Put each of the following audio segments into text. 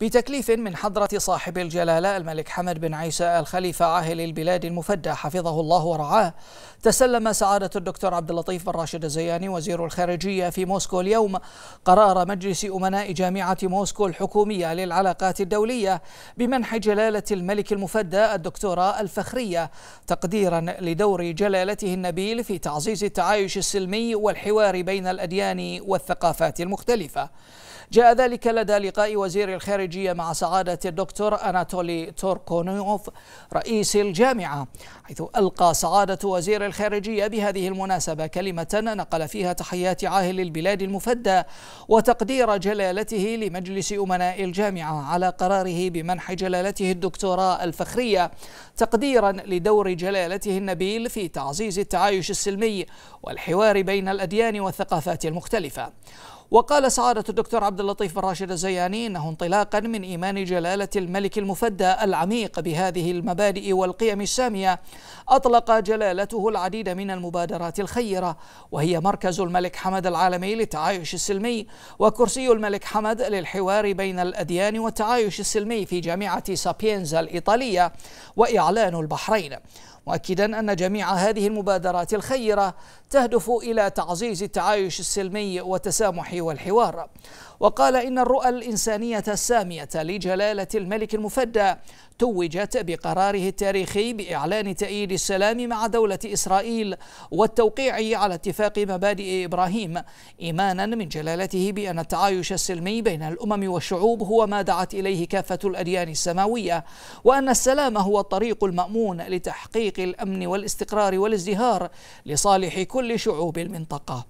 بتكليف من حضرة صاحب الجلالة الملك حمد بن عيسى الخليفة عاهل البلاد المفدى حفظه الله ورعاه تسلم سعادة الدكتور عبد اللطيف بن راشد الزياني وزير الخارجية في موسكو اليوم قرار مجلس أمناء جامعة موسكو الحكومية للعلاقات الدولية بمنح جلالة الملك المفدى الدكتورة الفخرية تقديرا لدور جلالته النبيل في تعزيز التعايش السلمي والحوار بين الأديان والثقافات المختلفة جاء ذلك لدى لقاء وزير الخارجية الخارجية مع سعادة الدكتور أناتولي توركونيوف رئيس الجامعة حيث ألقى سعادة وزير الخارجية بهذه المناسبة كلمة نقل فيها تحيات عاهل البلاد المفدى وتقدير جلالته لمجلس أمناء الجامعة على قراره بمنح جلالته الدكتوراه الفخرية تقديرا لدور جلالته النبيل في تعزيز التعايش السلمي والحوار بين الأديان والثقافات المختلفة وقال سعادة الدكتور عبد اللطيف بن راشد الزياني انه انطلاقا من ايمان جلالة الملك المفدى العميق بهذه المبادئ والقيم السامية اطلق جلالته العديد من المبادرات الخيرة وهي مركز الملك حمد العالمي للتعايش السلمي وكرسي الملك حمد للحوار بين الاديان والتعايش السلمي في جامعة سابينزا الايطالية واعلان البحرين مؤكدا أن جميع هذه المبادرات الخيرة تهدف إلى تعزيز التعايش السلمي والتسامح والحوار وقال إن الرؤى الإنسانية السامية لجلالة الملك المفدى توجت بقراره التاريخي بإعلان تأييد السلام مع دولة إسرائيل والتوقيع على اتفاق مبادئ إبراهيم إيمانا من جلالته بأن التعايش السلمي بين الأمم والشعوب هو ما دعت إليه كافة الأديان السماوية وأن السلام هو الطريق المأمون لتحقيق الامن والاستقرار والازدهار لصالح كل شعوب المنطقه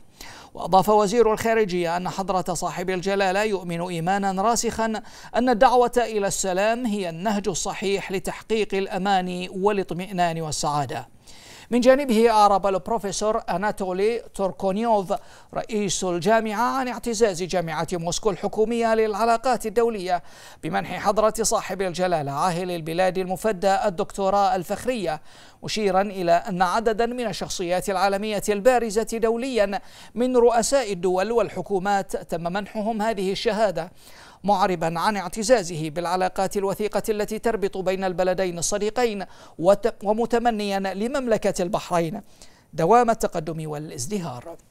وأضاف وزير الخارجية أن حضرة صاحب الجلالة يؤمن إيمانا راسخا أن الدعوة إلى السلام هي النهج الصحيح لتحقيق الأمان والاطمئنان والسعادة من جانبه أعرب البروفيسور أناتولي توركونيوف رئيس الجامعة عن اعتزاز جامعة موسكو الحكومية للعلاقات الدولية بمنح حضرة صاحب الجلالة عاهل البلاد المفدى الدكتوراه الفخرية مشيرا إلى أن عددا من الشخصيات العالمية البارزة دوليا من رؤساء الدول والحكومات تم منحهم هذه الشهادة معربا عن اعتزازه بالعلاقات الوثيقة التي تربط بين البلدين الصديقين ومتمنيا لمملكة البحرين دوام التقدم والازدهار